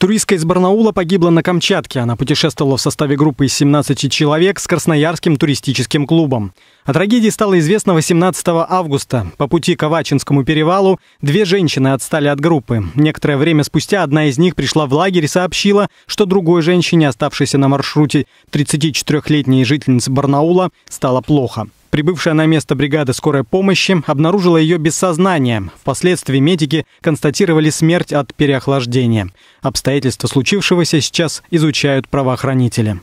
Туристка из Барнаула погибла на Камчатке. Она путешествовала в составе группы из 17 человек с Красноярским туристическим клубом. О трагедии стало известно 18 августа. По пути к Авачинскому перевалу две женщины отстали от группы. Некоторое время спустя одна из них пришла в лагерь и сообщила, что другой женщине, оставшейся на маршруте 34-летней жительницы Барнаула, стало плохо. Прибывшая на место бригада скорой помощи обнаружила ее без сознания. Впоследствии медики констатировали смерть от переохлаждения. Обстоятельства случившегося сейчас изучают правоохранители.